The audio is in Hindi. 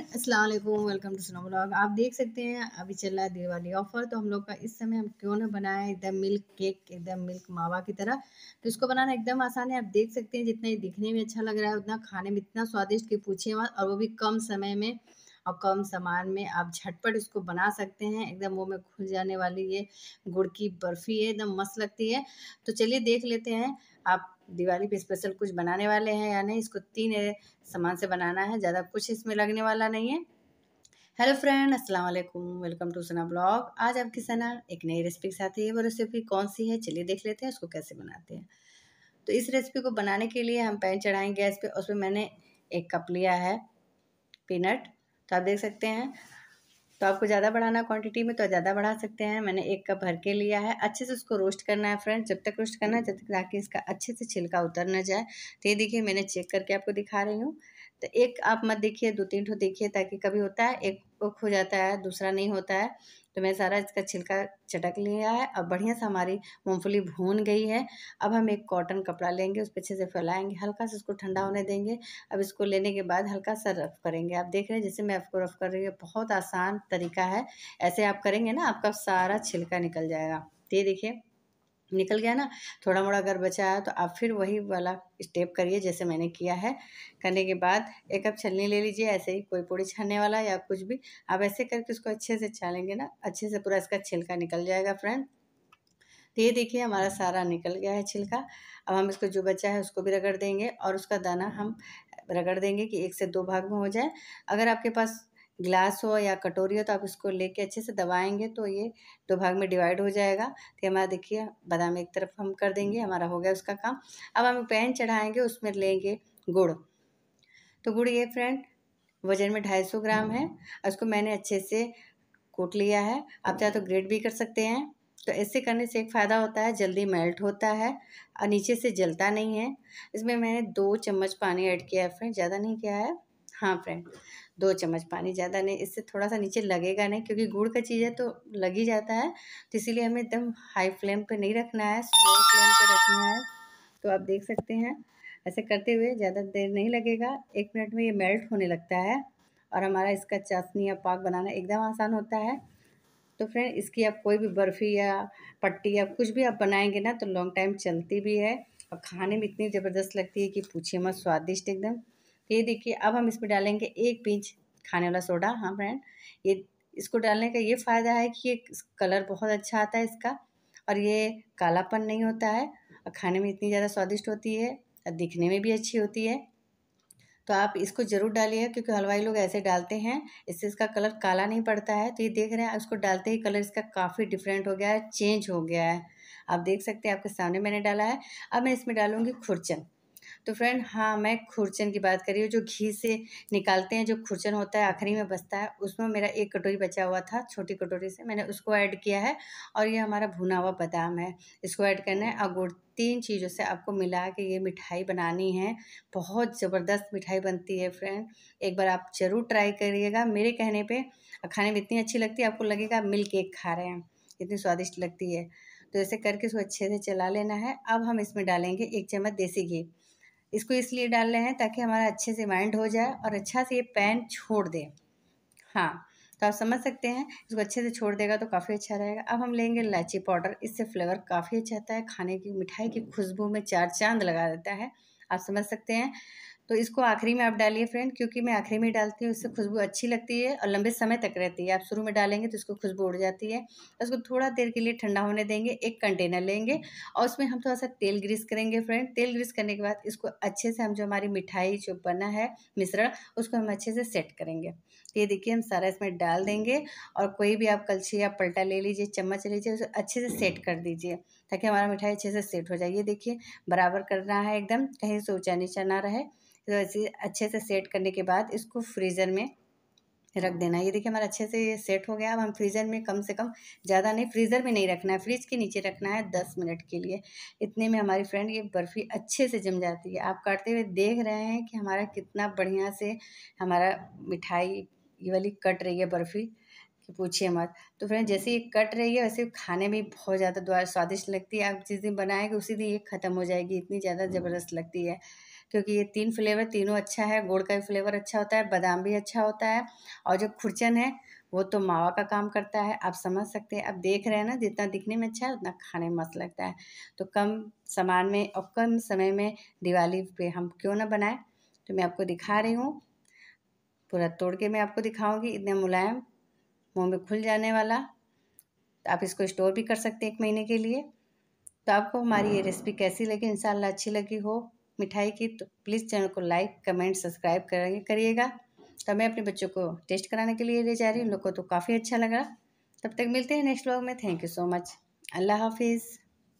फ्रेंड अस्सलाम वालेकुम वेलकम टू सना ब्लॉग आप देख सकते हैं अभी चल रहा है दिवाली ऑफर तो हम लोग का इस समय हम क्यों ना है एकदम मिल्क केक एकदम मिल्क मावा की तरह तो इसको बनाना एकदम आसान है आप देख सकते हैं जितना ये दिखने में अच्छा लग रहा है उतना खाने में इतना स्वादिष्ट कि पूछिए मत और वो भी कम समय में और कम सामान में आप झटपट इसको बना सकते हैं एकदम वो में खुल जाने वाली ये गुड़ की बर्फ़ी है एकदम मस्त लगती है तो चलिए देख लेते हैं आप दिवाली पे स्पेशल कुछ बनाने वाले हैं या नहीं इसको तीन सामान से बनाना है ज़्यादा कुछ इसमें लगने वाला नहीं है हेलो फ्रेंड अस्सलाम वालेकुम वेलकम टू सना ब्लॉग आज आपकी सना एक नई रेसिपी के साथ है वो रेसिपी कौन सी है चलिए देख लेते हैं उसको कैसे बनाते हैं तो इस रेसिपी को बनाने के लिए हम पैन चढ़ाएँ गैस पर उसमें मैंने एक कप लिया है पीनट तो आप देख सकते हैं तो आपको ज़्यादा बढ़ाना क्वांटिटी में तो ज़्यादा बढ़ा सकते हैं मैंने एक कप भर के लिया है अच्छे से उसको रोस्ट करना है फ्रेंड जब तक रोस्ट करना है जब तक ताकि इसका अच्छे से छिलका उतर ना जाए तो ये देखिए मैंने चेक करके आपको दिखा रही हूँ तो एक आप मत देखिए दो तीन ठो देखिए ताकि कभी होता है एक खो जाता है दूसरा नहीं होता है तो मैं सारा इसका छिलका चटक लिया है अब बढ़िया से हमारी मूँगफली भून गई है अब हम एक कॉटन कपड़ा लेंगे उस पर अच्छे से फैलाएंगे हल्का से इसको ठंडा होने देंगे अब इसको लेने के बाद हल्का सा रफ करेंगे आप देख रहे हैं जैसे मैं आपको रफ कर रही हूँ बहुत आसान तरीका है ऐसे आप करेंगे ना आपका सारा छिलका निकल जाएगा ये देखिए निकल गया ना थोड़ा मोड़ा अगर बचा है तो आप फिर वही वाला स्टेप करिए जैसे मैंने किया है करने के बाद एक कप छलनी ले लीजिए ऐसे ही कोई पूड़ी छानने वाला या कुछ भी आप ऐसे करके उसको अच्छे से छालेंगे ना अच्छे से पूरा इसका छिलका निकल जाएगा फ्रेंड तो ये देखिए हमारा सारा निकल गया है छिलका अब हम इसको जो बचा है उसको भी रगड़ देंगे और उसका दाना हम रगड़ देंगे कि एक से दो भाग में हो जाए अगर आपके पास ग्लास हो या कटोरी हो तो आप इसको लेके अच्छे से दबाएंगे तो ये दो भाग में डिवाइड हो जाएगा तो हमारा देखिए बादाम एक तरफ हम कर देंगे हमारा हो गया उसका काम अब हम पैन चढ़ाएंगे उसमें लेंगे गुड़ तो गुड़ ये फ्रेंड वजन में ढाई सौ ग्राम है उसको मैंने अच्छे से कूट लिया है आप चाहे तो ग्रेट भी कर सकते हैं तो ऐसे करने से एक फ़ायदा होता है जल्दी मेल्ट होता है और नीचे से जलता नहीं है इसमें मैंने दो चम्मच पानी ऐड किया है फ्रेंड ज़्यादा नहीं किया है हाँ फ्रेंड दो चम्मच पानी ज़्यादा नहीं इससे थोड़ा सा नीचे लगेगा नहीं क्योंकि गुड़ का चीज़ है तो लग ही जाता है तो इसीलिए हमें एकदम हाई फ्लेम पे नहीं रखना है स्लो फ्लेम पे रखना है तो आप देख सकते हैं ऐसे करते हुए ज़्यादा देर नहीं लगेगा एक मिनट में ये मेल्ट होने लगता है और हमारा इसका चाशनी या पाक बनाना एकदम आसान होता है तो फ्रेंड इसकी आप कोई भी बर्फ़ी या पट्टी या कुछ भी आप बनाएंगे ना तो लॉन्ग टाइम चलती भी है और खाने में इतनी ज़बरदस्त लगती है कि पूछिए मत स्वादिष्ट एकदम ये देखिए अब हम इसमें डालेंगे एक पिंच खाने वाला सोडा हाँ फ्रेंड ये इसको डालने का ये फ़ायदा है कि ये कलर बहुत अच्छा आता है इसका और ये कालापन नहीं होता है और खाने में इतनी ज़्यादा स्वादिष्ट होती है और दिखने में भी अच्छी होती है तो आप इसको ज़रूर डालिए क्योंकि हलवाई लोग ऐसे डालते हैं इससे इसका कलर काला नहीं पड़ता है तो ये देख रहे हैं इसको डालते ही कलर इसका काफ़ी डिफरेंट हो गया है चेंज हो गया है आप देख सकते हैं आपके सामने मैंने डाला है अब मैं इसमें डालूँगी खुरचन तो फ्रेंड हाँ मैं खुरचन की बात कर रही हूँ जो घी से निकालते हैं जो खुरचन होता है आखिरी में बचता है उसमें मेरा एक कटोरी बचा हुआ था छोटी कटोरी से मैंने उसको ऐड किया है और ये हमारा भुना हुआ बादाम है इसको ऐड करना है और गुड़ तीन चीज़ों से आपको मिला के ये मिठाई बनानी है बहुत ज़बरदस्त मिठाई बनती है फ्रेंड एक बार आप ज़रूर ट्राई करिएगा मेरे कहने पर खाने में इतनी अच्छी लगती है आपको लगेगा मिल केक खा रहे हैं इतनी स्वादिष्ट लगती है तो ऐसे करके इसको अच्छे से चला लेना है अब हम इसमें डालेंगे एक चम्मच देसी घी इसको इसलिए डाल रहे हैं ताकि हमारा अच्छे से माइंड हो जाए और अच्छा से ये पैन छोड़ दे हाँ तो आप समझ सकते हैं इसको अच्छे से छोड़ देगा तो काफ़ी अच्छा रहेगा अब हम लेंगे इलायची पाउडर इससे फ्लेवर काफ़ी अच्छा आता है खाने की मिठाई की खुशबू में चार चांद लगा देता है आप समझ सकते हैं तो इसको आखिरी में आप डालिए फ्रेंड क्योंकि मैं आखिरी में डालती हूँ इससे खुशबू अच्छी लगती है और लंबे समय तक रहती है आप शुरू में डालेंगे तो इसको खुशबू उड़ जाती है उसको थोड़ा देर के लिए ठंडा होने देंगे एक कंटेनर लेंगे और उसमें हम थोड़ा सा तेल ग्रीस करेंगे फ्रेंड तेल ग्रीस करने के बाद इसको अच्छे से हम जो हमारी मिठाई जो बना है मिश्रण उसको हम अच्छे से सेट करेंगे तो ये देखिए हम सारा इसमें डाल देंगे और कोई भी आप कलछी या पलटा ले लीजिए चम्मच ले लीजिए उसे अच्छे से सेट कर दीजिए ताकि हमारा मिठाई अच्छे से सेट हो जाए ये देखिए बराबर करना है एकदम कहीं से ऊँचा नीचा ना रहे तो ऐसे अच्छे से सेट करने के बाद इसको फ्रीज़र में रख देना ये देखिए हमारा अच्छे से सेट हो गया अब हम फ्रीज़र में कम से कम ज़्यादा नहीं फ्रीज़र में नहीं रखना है फ्रिज के नीचे रखना है दस मिनट के लिए इतने में हमारी फ्रेंड ये बर्फ़ी अच्छे से जम जाती है आप काटते हुए देख रहे हैं कि हमारा कितना बढ़िया से हमारा मिठाई ये वाली कट रही है बर्फ़ी तो पूछिए मत तो फ्रेंड जैसे ये कट रही है वैसे खाने में बहुत ज़्यादा द्वारा स्वादिष्ट लगती है आप जिस दिन बनाएंगे उसी दिन ये ख़त्म हो जाएगी इतनी ज़्यादा हाँ। ज़बरदस्त लगती है क्योंकि ये तीन फ्लेवर तीनों अच्छा है गुड़ का भी फ्लेवर अच्छा होता है बादाम भी अच्छा होता है और जो खुरचन है वो तो मावा का काम करता है आप समझ सकते हैं आप देख रहे हैं ना जितना दिखने में अच्छा है उतना खाने में मस्त लगता है तो कम सामान में और कम समय में दिवाली पे हम क्यों ना बनाएं तो मैं आपको दिखा रही हूँ पूरा तोड़ के मैं आपको दिखाऊंगी इतने मुलायम मुंह में खुल जाने वाला तो आप इसको स्टोर भी कर सकते हैं एक महीने के लिए तो आपको हमारी ये रेसिपी कैसी लगी इन अच्छी लगी हो मिठाई की तो प्लीज़ चैनल को लाइक कमेंट सब्सक्राइब करेंगे करिएगा तो मैं अपने बच्चों को टेस्ट कराने के लिए ले जा रही हूँ उन लोग को तो काफ़ी अच्छा लगा तब तक मिलते हैं नेक्स्ट व्लॉग में थैंक यू सो मच अल्लाह हाफिज़